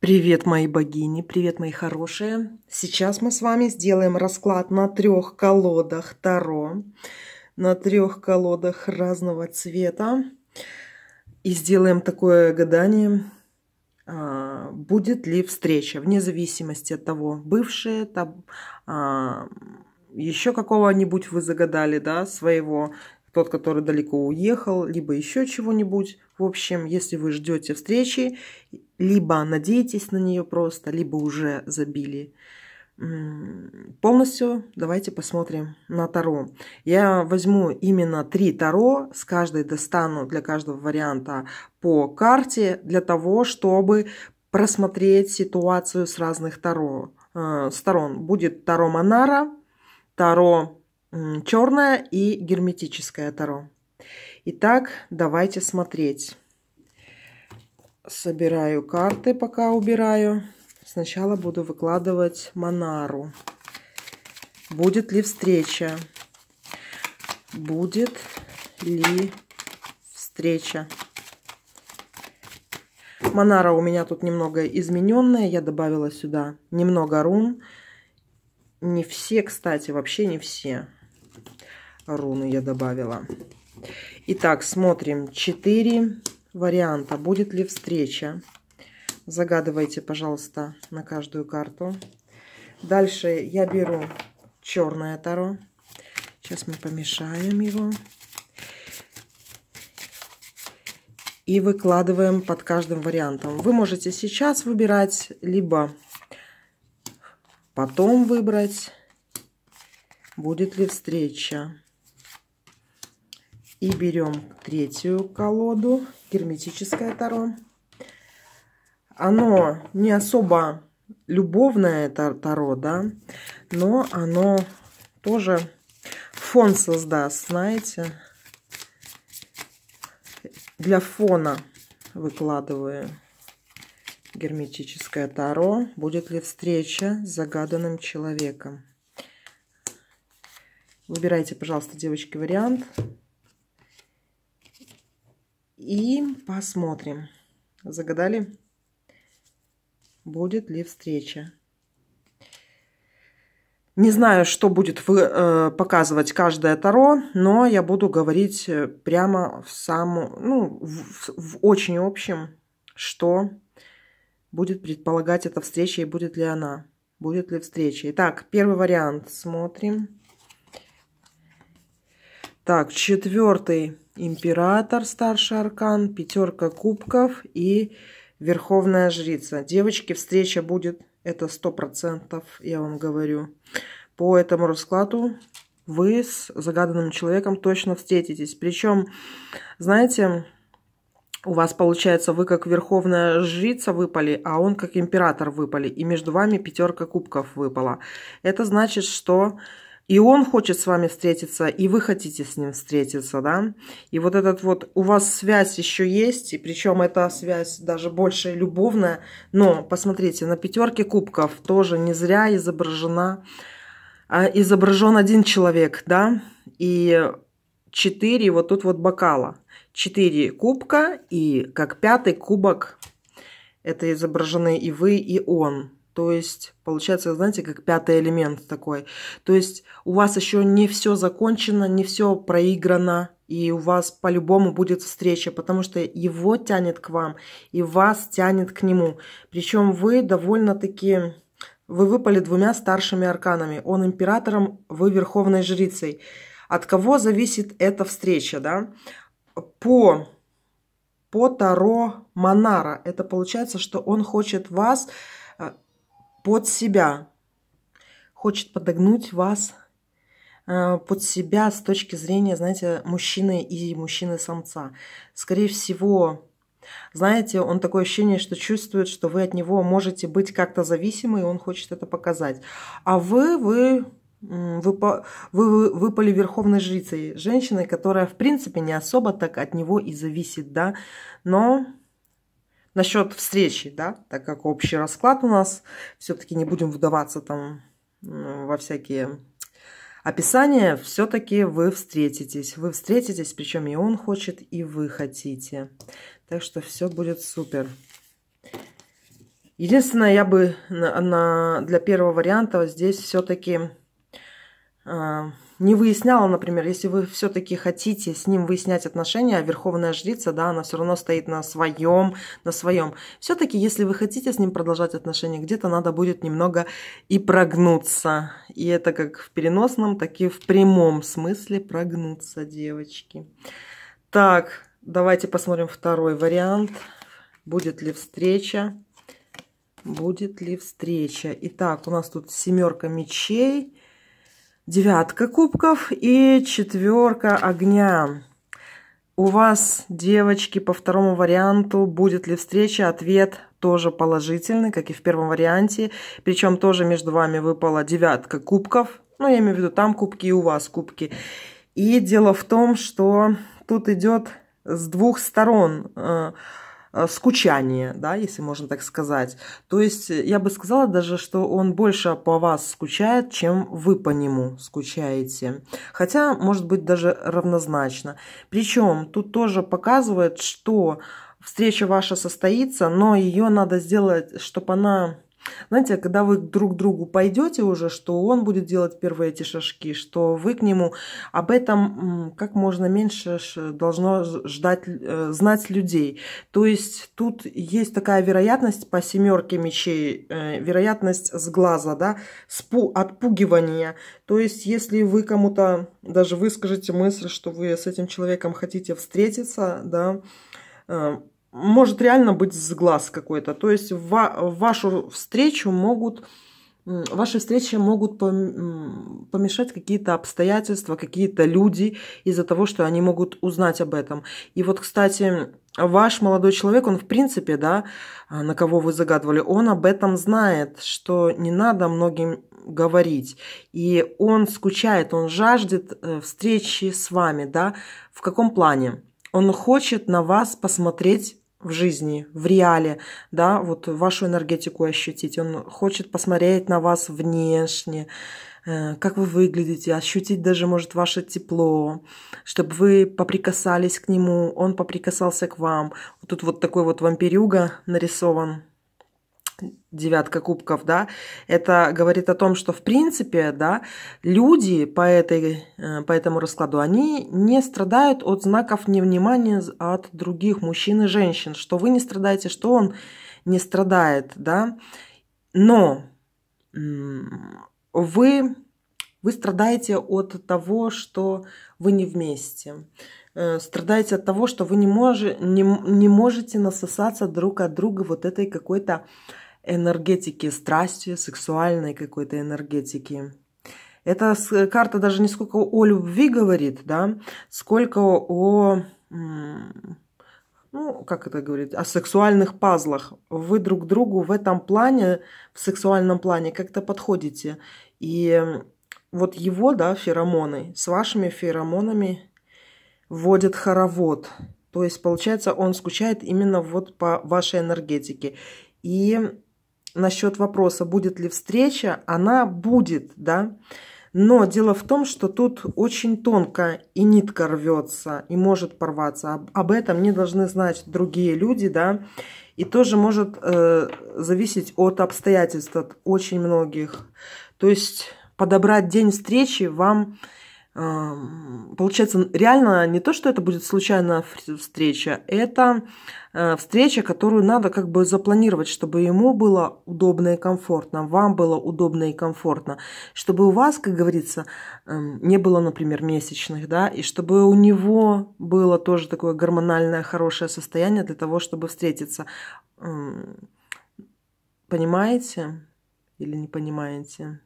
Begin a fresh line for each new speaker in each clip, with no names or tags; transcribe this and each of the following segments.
Привет, мои богини, привет, мои хорошие. Сейчас мы с вами сделаем расклад на трех колодах Таро, на трех колодах разного цвета. И сделаем такое гадание, а, будет ли встреча, вне зависимости от того, бывшие, там, а, еще какого-нибудь вы загадали, да, своего, тот, который далеко уехал, либо еще чего-нибудь. В общем, если вы ждете встречи, либо надеетесь на нее просто, либо уже забили. Полностью давайте посмотрим на Таро. Я возьму именно три Таро, с каждой достану для каждого варианта по карте, для того, чтобы просмотреть ситуацию с разных Таро э, сторон. Будет Таро Монара, Таро э, Черное и Герметическое Таро. Итак, давайте смотреть собираю карты, пока убираю. Сначала буду выкладывать Монару. Будет ли встреча? Будет ли встреча? Монара у меня тут немного измененная. Я добавила сюда немного рун. Не все, кстати, вообще не все руны я добавила. Итак, смотрим. 4, варианта, будет ли встреча. Загадывайте, пожалуйста, на каждую карту. Дальше я беру черное таро. Сейчас мы помешаем его. И выкладываем под каждым вариантом. Вы можете сейчас выбирать, либо потом выбрать, будет ли встреча. И берем третью колоду герметическое таро. Оно не особо любовное таро, да, но оно тоже фон создаст, знаете. Для фона выкладываю герметическое таро. Будет ли встреча с загаданным человеком? Выбирайте, пожалуйста, девочки, вариант. И посмотрим. Загадали? Будет ли встреча? Не знаю, что будет вы, э, показывать каждое таро, но я буду говорить э, прямо в саму, ну, в, в очень общем, что будет предполагать эта встреча и будет ли она, будет ли встреча. Итак, первый вариант смотрим. Так, четвертый император, старший аркан, пятерка кубков и верховная жрица. Девочки, встреча будет, это сто процентов, я вам говорю. По этому раскладу вы с загаданным человеком точно встретитесь. Причем, знаете, у вас получается, вы как верховная жрица выпали, а он как император выпали. И между вами пятерка кубков выпала. Это значит, что и он хочет с вами встретиться, и вы хотите с ним встретиться, да. И вот этот вот, у вас связь еще есть, и причем эта связь даже больше любовная. Но, посмотрите, на пятерке кубков тоже не зря изображена, а, изображен один человек, да, и четыре вот тут вот бокала. Четыре кубка, и как пятый кубок, это изображены и вы, и он. То есть, получается, знаете, как пятый элемент такой. То есть у вас еще не все закончено, не все проиграно, и у вас по-любому будет встреча, потому что его тянет к вам, и вас тянет к нему. Причем вы довольно-таки... Вы выпали двумя старшими арканами. Он императором, вы верховной жрицей. От кого зависит эта встреча, да? По по Таро Монара. Это получается, что он хочет вас под себя. Хочет подогнуть вас э, под себя с точки зрения, знаете, мужчины и мужчины-самца. Скорее всего, знаете, он такое ощущение, что чувствует, что вы от него можете быть как-то зависимы, и он хочет это показать. А вы, вы, вы, вы выпали верховной жрицей, женщиной, которая, в принципе, не особо так от него и зависит, да, но насчет встречи, да, так как общий расклад у нас, все-таки не будем вдаваться там во всякие описания, все-таки вы встретитесь. Вы встретитесь, причем и он хочет, и вы хотите. Так что все будет супер. Единственное, я бы на, на, для первого варианта здесь все-таки э, а, не выясняла, например, если вы все-таки хотите с ним выяснять отношения, а верховная жрица, да, она все равно стоит на своем, на своем. Все-таки, если вы хотите с ним продолжать отношения, где-то надо будет немного и прогнуться. И это как в переносном, так и в прямом смысле прогнуться, девочки. Так, давайте посмотрим второй вариант. Будет ли встреча? Будет ли встреча? Итак, у нас тут семерка мечей девятка кубков и четверка огня. У вас, девочки, по второму варианту, будет ли встреча, ответ тоже положительный, как и в первом варианте. Причем тоже между вами выпала девятка кубков. Ну, я имею в виду, там кубки и у вас кубки. И дело в том, что тут идет с двух сторон э, – Э, скучание, да, если можно так сказать. То есть э, я бы сказала даже, что он больше по вас скучает, чем вы по нему скучаете. Хотя, может быть, даже равнозначно. Причем тут тоже показывает, что встреча ваша состоится, но ее надо сделать, чтобы она знаете, когда вы друг к другу пойдете уже, что он будет делать первые эти шажки, что вы к нему об этом как можно меньше должно ждать, э, знать людей. То есть тут есть такая вероятность по семерке мечей, э, вероятность с глаза, да, спу, отпугивания. То есть если вы кому-то даже выскажете мысль, что вы с этим человеком хотите встретиться, да, э, может реально быть сглаз какой-то. То есть ва вашу встречу могут, ваши встречи могут помешать какие-то обстоятельства, какие-то люди из-за того, что они могут узнать об этом. И вот, кстати, ваш молодой человек, он в принципе, да, а, на кого вы загадывали, он об этом знает, что не надо многим говорить. И он скучает, он жаждет э, встречи с вами, да, в каком плане? Он хочет на вас посмотреть в жизни, в реале, да, вот вашу энергетику ощутить. Он хочет посмотреть на вас внешне, э, как вы выглядите, ощутить даже, может, ваше тепло, чтобы вы поприкасались к нему, он поприкасался к вам. тут вот такой вот вампирюга нарисован, девятка кубков, да, это говорит о том, что в принципе, да, люди по, этой, э, по этому раскладу, они не страдают от знаков невнимания от других мужчин и женщин, что вы не страдаете, что он не страдает, да, но вы, вы страдаете от того, что вы не вместе, э, страдаете от того, что вы не, мож, не, не можете насосаться друг от друга вот этой какой-то энергетики страсти, сексуальной какой-то энергетики. Эта карта даже не сколько о любви говорит, да, сколько о, ну, как это говорить о сексуальных пазлах. Вы друг другу в этом плане, в сексуальном плане как-то подходите. И вот его, да, феромоны с вашими феромонами вводят хоровод. То есть, получается, он скучает именно вот по вашей энергетике. И насчет вопроса, будет ли встреча, она будет, да. Но дело в том, что тут очень тонко и нитка рвется, и может порваться. Об, об этом не должны знать другие люди, да. И тоже может э, зависеть от обстоятельств, от очень многих. То есть подобрать день встречи вам Эм, получается, реально не то, что это будет случайная встреча, это э, встреча, которую надо как бы запланировать, чтобы ему было удобно и комфортно, вам было удобно и комфортно, чтобы у вас, как говорится, эм, не было, например, месячных, да, и чтобы у него было тоже такое гормональное хорошее состояние для того, чтобы встретиться. Эм, понимаете или не понимаете?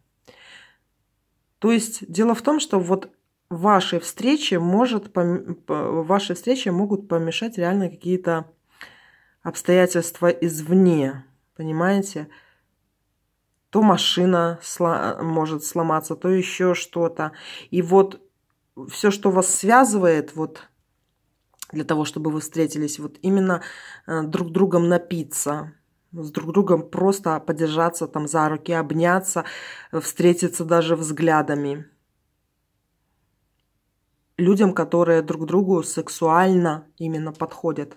То есть дело в том, что вот вашей встрече, может, пом... вашей встрече могут помешать реально какие-то обстоятельства извне, понимаете? То машина сло... может сломаться, то еще что-то. И вот все, что вас связывает, вот для того, чтобы вы встретились, вот именно э, друг другом напиться, с друг другом просто подержаться там за руки, обняться, встретиться даже взглядами людям, которые друг другу сексуально именно подходят.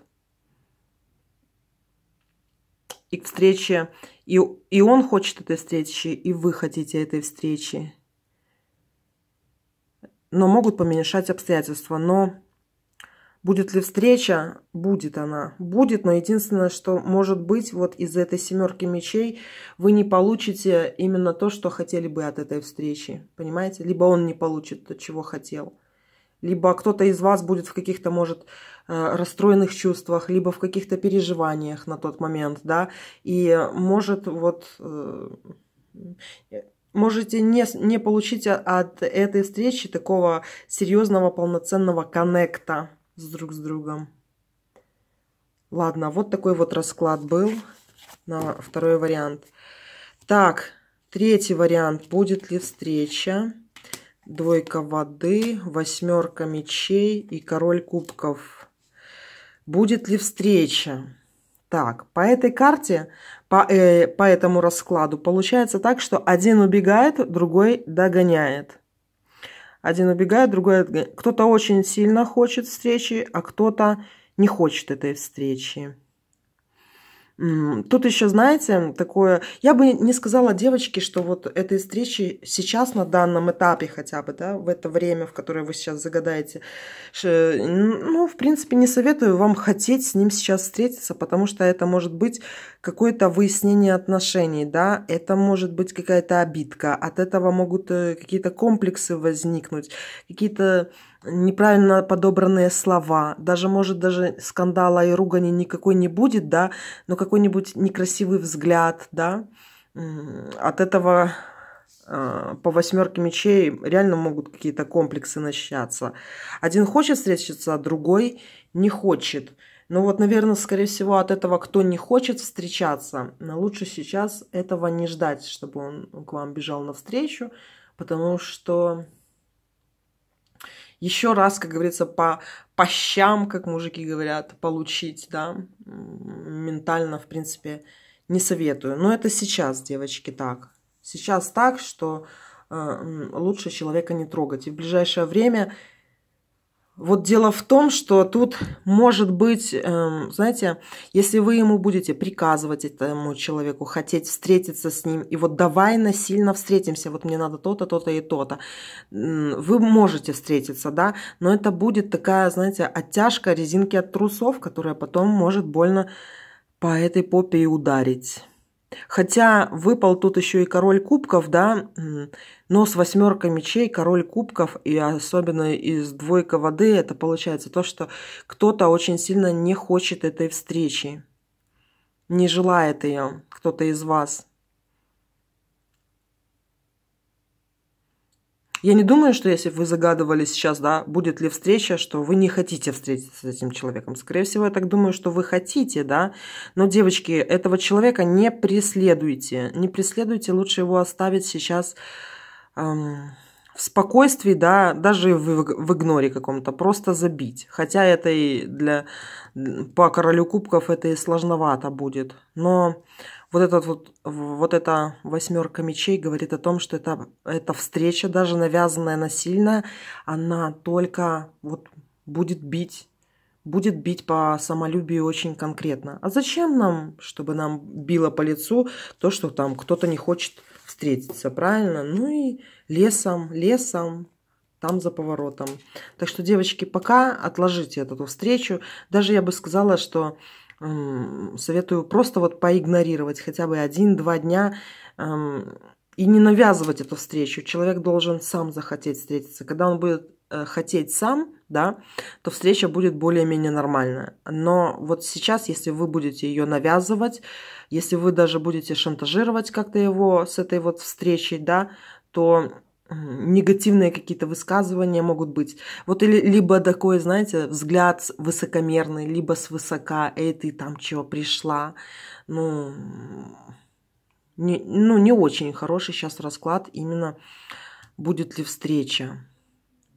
И к встрече, и, и он хочет этой встречи, и вы хотите этой встречи. Но могут помешать обстоятельства. Но будет ли встреча? Будет она. Будет, но единственное, что может быть, вот из этой семерки мечей вы не получите именно то, что хотели бы от этой встречи. Понимаете? Либо он не получит то, чего хотел либо кто-то из вас будет в каких-то, может, э, расстроенных чувствах, либо в каких-то переживаниях на тот момент, да, и может вот э, можете не, не получить от этой встречи такого серьезного полноценного коннекта с друг с другом. Ладно, вот такой вот расклад был на второй вариант. Так, третий вариант. Будет ли встреча? Двойка воды, восьмерка мечей и король кубков. Будет ли встреча? Так, по этой карте, по, э, по этому раскладу получается так, что один убегает, другой догоняет. Один убегает, другой догоняет. Кто-то очень сильно хочет встречи, а кто-то не хочет этой встречи. Тут еще, знаете, такое... Я бы не сказала девочке, что вот этой встречи сейчас на данном этапе хотя бы, да, в это время, в которое вы сейчас загадаете, ну, в принципе, не советую вам хотеть с ним сейчас встретиться, потому что это может быть какое-то выяснение отношений, да, это может быть какая-то обидка, от этого могут э, какие-то комплексы возникнуть, какие-то неправильно подобранные слова, даже, может, даже скандала и ругани никакой не будет, да, но какой-нибудь некрасивый взгляд, да, от этого а, по восьмерке мечей реально могут какие-то комплексы начаться. Один хочет встретиться, а другой не хочет. Но ну вот, наверное, скорее всего, от этого, кто не хочет встречаться, но лучше сейчас этого не ждать, чтобы он к вам бежал навстречу, потому что еще раз, как говорится, по, по щам, как мужики говорят, получить, да, ментально, в принципе, не советую. Но это сейчас, девочки, так. Сейчас так, что э, лучше человека не трогать. И в ближайшее время вот дело в том, что тут может быть, эм, знаете, если вы ему будете приказывать этому человеку, хотеть встретиться с ним, и вот давай насильно встретимся, вот мне надо то-то, то-то и то-то, вы можете встретиться, да, но это будет такая, знаете, оттяжка резинки от трусов, которая потом может больно по этой попе и ударить. Хотя выпал тут еще и король кубков, да, но с восьмеркой мечей король кубков и особенно из двойка воды это получается то, что кто-то очень сильно не хочет этой встречи, не желает ее кто-то из вас. Я не думаю, что если вы загадывали сейчас, да, будет ли встреча, что вы не хотите встретиться с этим человеком. Скорее всего, я так думаю, что вы хотите, да. Но, девочки, этого человека не преследуйте. Не преследуйте, лучше его оставить сейчас эм, в спокойствии, да, даже в, в игноре каком-то, просто забить. Хотя это и для по королю кубков это и сложновато будет. Но вот, этот вот, вот эта восьмерка мечей говорит о том, что это, эта встреча, даже навязанная насильная, она только вот будет бить будет бить по самолюбию очень конкретно. А зачем нам, чтобы нам било по лицу то, что там кто-то не хочет встретиться, правильно? Ну и лесом, лесом, там за поворотом. Так что, девочки, пока отложите эту встречу. Даже я бы сказала, что советую просто вот поигнорировать хотя бы один-два дня и не навязывать эту встречу. Человек должен сам захотеть встретиться. Когда он будет э, хотеть сам, да, то встреча будет более-менее нормальная. Но вот сейчас, если вы будете ее навязывать, если вы даже будете шантажировать как-то его с этой вот встречей, да, то негативные какие-то высказывания могут быть. Вот или либо такой, знаете, взгляд высокомерный, либо свысока, эй, ты там чего пришла. Ну, не, ну, не очень хороший сейчас расклад именно будет ли встреча.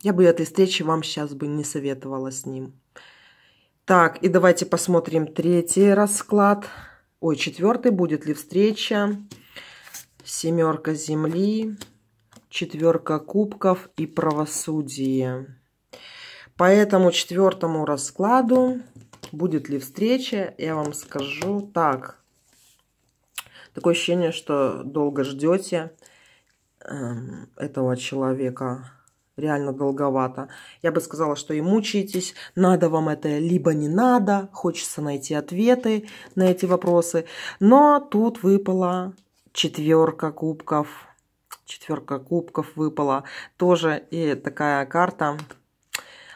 Я бы этой встречи вам сейчас бы не советовала с ним. Так, и давайте посмотрим третий расклад. Ой, четвертый будет ли встреча. Семерка земли четверка кубков и правосудие. По этому четвертому раскладу, будет ли встреча, я вам скажу так. Такое ощущение, что долго ждете эм, этого человека. Реально долговато. Я бы сказала, что и мучаетесь. Надо вам это, либо не надо. Хочется найти ответы на эти вопросы. Но тут выпала четверка кубков четверка кубков выпала. Тоже и такая карта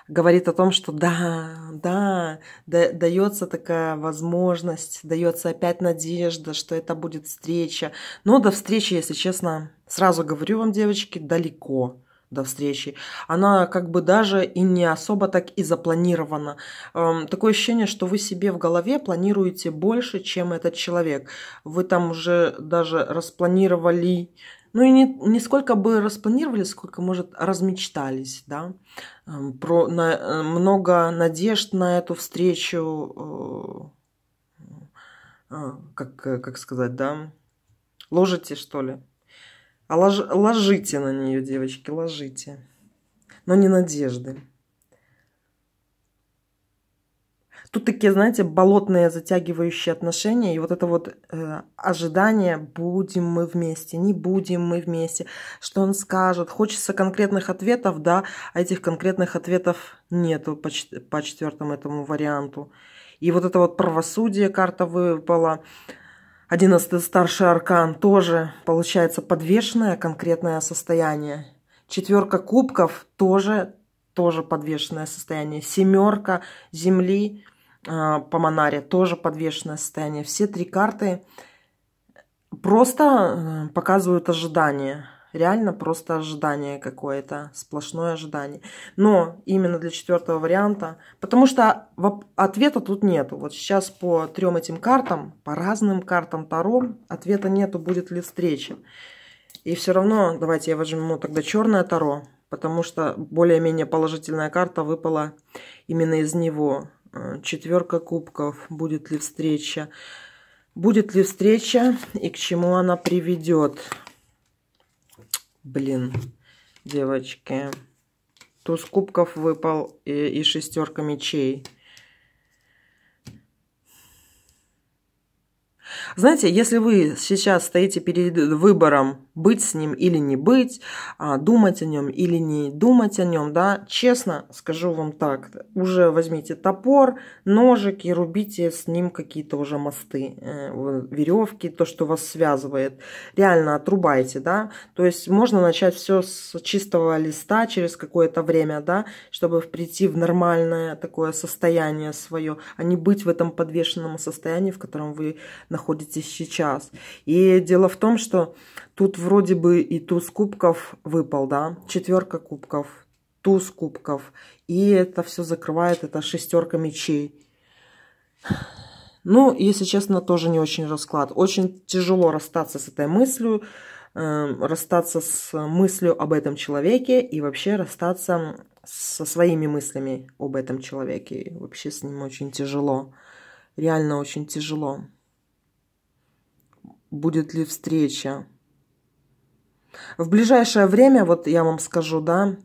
говорит о том, что да, да, да, дается такая возможность, дается опять надежда, что это будет встреча. Но до встречи, если честно, сразу говорю вам, девочки, далеко до встречи. Она как бы даже и не особо так и запланирована. Эм, такое ощущение, что вы себе в голове планируете больше, чем этот человек. Вы там уже даже распланировали ну и не, не сколько бы распланировали, сколько, может, размечтались, да, эм, про на, э, много надежд на эту встречу, э, э, как, как сказать, да, ложите, что ли. А лож, ложите на нее, девочки, ложите. Но не надежды. Тут такие, знаете, болотные затягивающие отношения, и вот это вот э, ожидание, будем мы вместе, не будем мы вместе, что он скажет. Хочется конкретных ответов, да, а этих конкретных ответов нету по, по четвертому этому варианту. И вот это вот правосудие карта выпала. Одиннадцатый старший аркан тоже получается подвешенное конкретное состояние. Четверка кубков тоже, тоже подвешенное состояние. Семерка земли Э, по Монаре тоже подвешенное состояние. Все три карты просто э, показывают ожидание. Реально просто ожидание какое-то, сплошное ожидание. Но именно для четвертого варианта, потому что ответа тут нету. Вот сейчас по трем этим картам, по разным картам Таро, ответа нету, будет ли встреча. И все равно, давайте я возьму тогда черное Таро, потому что более-менее положительная карта выпала именно из него. Э, четверка кубков, будет ли встреча. Будет ли встреча и к чему она приведет? Блин, девочки. Туз кубков выпал и, и шестерка мечей. Знаете, если вы сейчас стоите перед выбором быть с ним или не быть, а, думать о нем или не думать о нем, да, честно скажу вам так, уже возьмите топор, ножик и рубите с ним какие-то уже мосты, э, веревки, то, что вас связывает, реально отрубайте, да, то есть можно начать все с чистого листа через какое-то время, да, чтобы прийти в нормальное такое состояние свое, а не быть в этом подвешенном состоянии, в котором вы находитесь сейчас. И дело в том, что тут вроде бы и туз кубков выпал, да, четверка кубков, туз кубков. И это все закрывает, это шестерка мечей. Ну, если честно, тоже не очень расклад. Очень тяжело расстаться с этой мыслью, э, расстаться с мыслью об этом человеке и вообще расстаться со своими мыслями об этом человеке. Вообще с ним очень тяжело. Реально очень тяжело. Будет ли встреча? В ближайшее время, вот я вам скажу, да,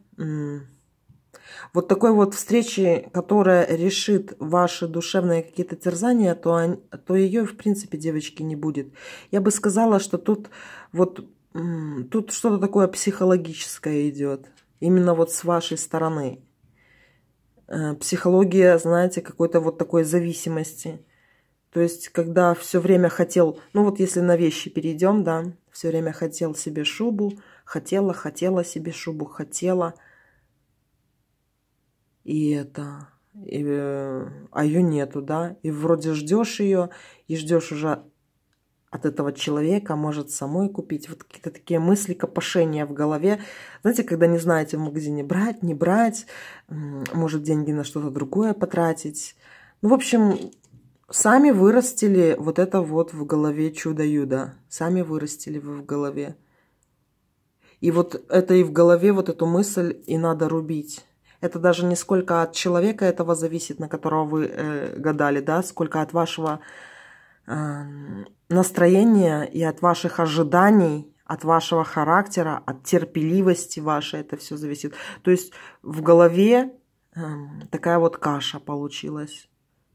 вот такой вот встречи, которая решит ваши душевные какие-то терзания, то, то ее, в принципе, девочки не будет. Я бы сказала, что тут вот тут что-то такое психологическое идет. Именно вот с вашей стороны. Э, психология, знаете, какой-то вот такой зависимости. То есть, когда все время хотел, ну вот если на вещи перейдем, да, все время хотел себе шубу, хотела, хотела себе шубу, хотела. И это, и, а ее нету, да, и вроде ждешь ее, и ждешь уже от этого человека, может самой купить. Вот какие-то такие мысли, копошения в голове. Знаете, когда не знаете в магазине брать, не брать, может деньги на что-то другое потратить. Ну, в общем, сами вырастили вот это вот в голове чудо-юдо. Сами вырастили вы в голове. И вот это и в голове, вот эту мысль и надо рубить. Это даже не сколько от человека этого зависит, на которого вы э, гадали, да, сколько от вашего э, настроения и от ваших ожиданий, от вашего характера, от терпеливости вашей это все зависит. То есть в голове э, такая вот каша получилась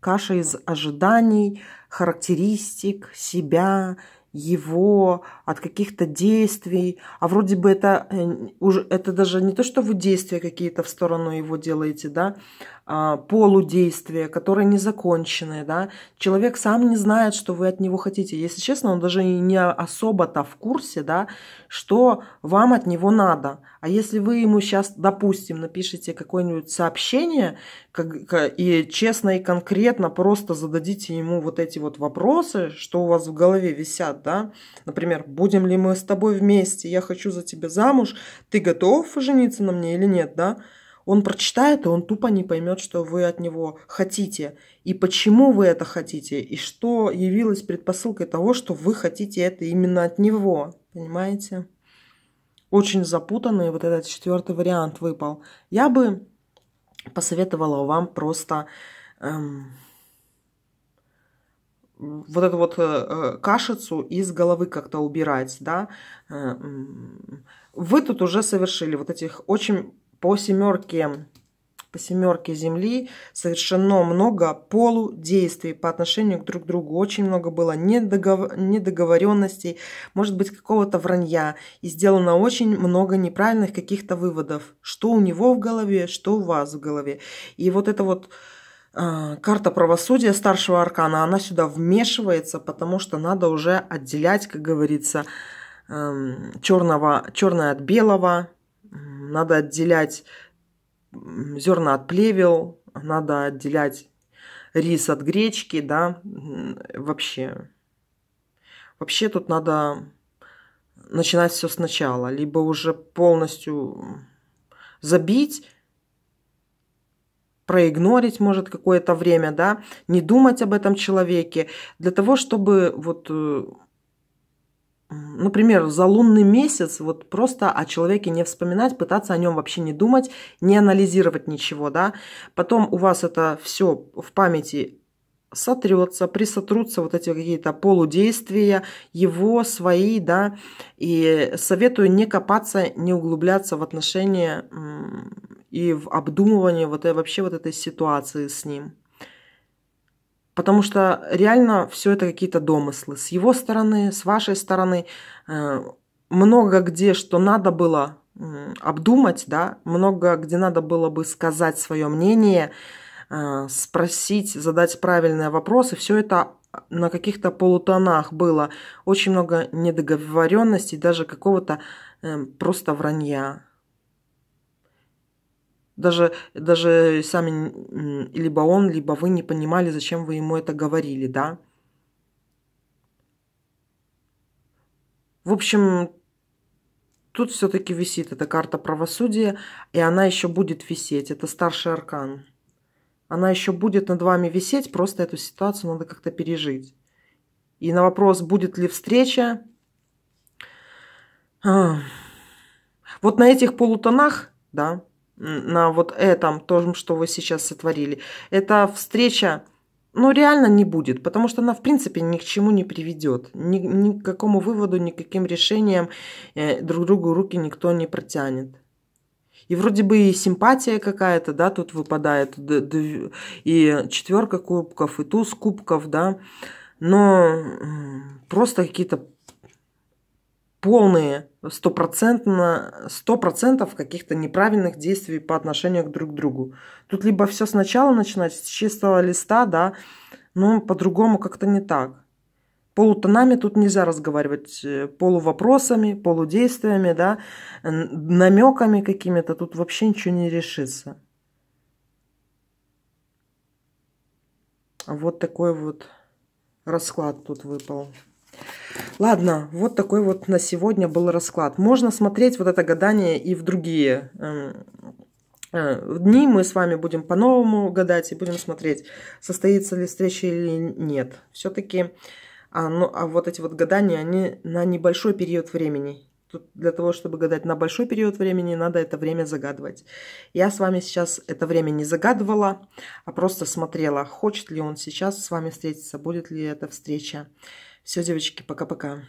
каша из ожиданий, характеристик, себя, его, от каких-то действий. А вроде бы это, э, уже это даже не то, что вы действия какие-то в сторону его делаете, да, а полудействия, которые незаконченные, да. Человек сам не знает, что вы от него хотите. Если честно, он даже не особо-то в курсе, да, что вам от него надо – а если вы ему сейчас, допустим, напишите какое-нибудь сообщение как, и честно и конкретно просто зададите ему вот эти вот вопросы, что у вас в голове висят, да, например, будем ли мы с тобой вместе, я хочу за тебя замуж, ты готов жениться на мне или нет, да, он прочитает, и он тупо не поймет, что вы от него хотите, и почему вы это хотите, и что явилось предпосылкой того, что вы хотите это именно от него. Понимаете? очень запутанный вот этот четвертый вариант выпал. Я бы посоветовала вам просто эм, вот эту вот э, э кашицу из головы как-то убирать, да. Э, э, вы тут уже совершили вот этих очень по семерке по семерке Земли совершено много полудействий по отношению к друг другу. Очень много было недогов... недоговоренностей, может быть, какого-то вранья. И сделано очень много неправильных каких-то выводов. Что у него в голове, что у вас в голове. И вот эта вот а, карта правосудия старшего аркана, она сюда вмешивается, потому что надо уже отделять, как говорится, эм, черного, черное от белого, надо отделять зерна от плевел, надо отделять рис от гречки, да, вообще. Вообще тут надо начинать все сначала, либо уже полностью забить, проигнорить, может, какое-то время, да, не думать об этом человеке, для того, чтобы вот э, например, за лунный месяц вот просто о человеке не вспоминать, пытаться о нем вообще не думать, не анализировать ничего, да. Потом у вас это все в памяти сотрется, присотрутся вот эти какие-то полудействия, его, свои, да. И советую не копаться, не углубляться в отношения и в обдумывание вот, э, вообще вот этой ситуации с ним. Потому что реально все это какие-то домыслы. С его стороны, с вашей стороны, э, много где, что надо было обдумать, да, много где надо было бы сказать свое мнение, э, спросить, задать правильные вопросы. Все это на каких-то полутонах было. Очень много недоговоренностей, даже какого-то эм, просто вранья даже, даже сами либо он, либо вы не понимали, зачем вы ему это говорили, да? В общем, тут все-таки висит эта карта правосудия, и она еще будет висеть. Это старший аркан. Она еще будет над вами висеть, просто эту ситуацию надо как-то пережить. И на вопрос, будет ли встреча, а, вот на этих полутонах, да, на вот этом, том, что вы сейчас сотворили. Эта встреча, ну, реально не будет, потому что она, в принципе, ни к чему не приведет. Ни, ни к какому выводу, ни к каким решениям э, друг другу руки никто не протянет. И вроде бы и симпатия какая-то, да, тут выпадает, и четверка кубков, и туз кубков, да, но просто какие-то полные стопроцентно, сто процентов каких-то неправильных действий по отношению друг к другу. Тут либо все сначала начинать с чистого листа, да, но по-другому как-то не так. Полутонами тут нельзя разговаривать, э, полувопросами, полудействиями, да, намеками какими-то, тут вообще ничего не решится. Вот такой вот расклад тут выпал. Ладно, вот такой вот на сегодня был расклад. Можно смотреть вот это гадание и в другие эм, э, дни мы с вами будем по-новому гадать и будем смотреть, состоится ли встреча или нет. Все-таки а, ну, а вот эти вот гадания, они на небольшой период времени. Тут для того, чтобы гадать на большой период времени, надо это время загадывать. Я с вами сейчас это время не загадывала, а просто смотрела, хочет ли он сейчас с вами встретиться, будет ли эта встреча. Все, девочки, пока-пока.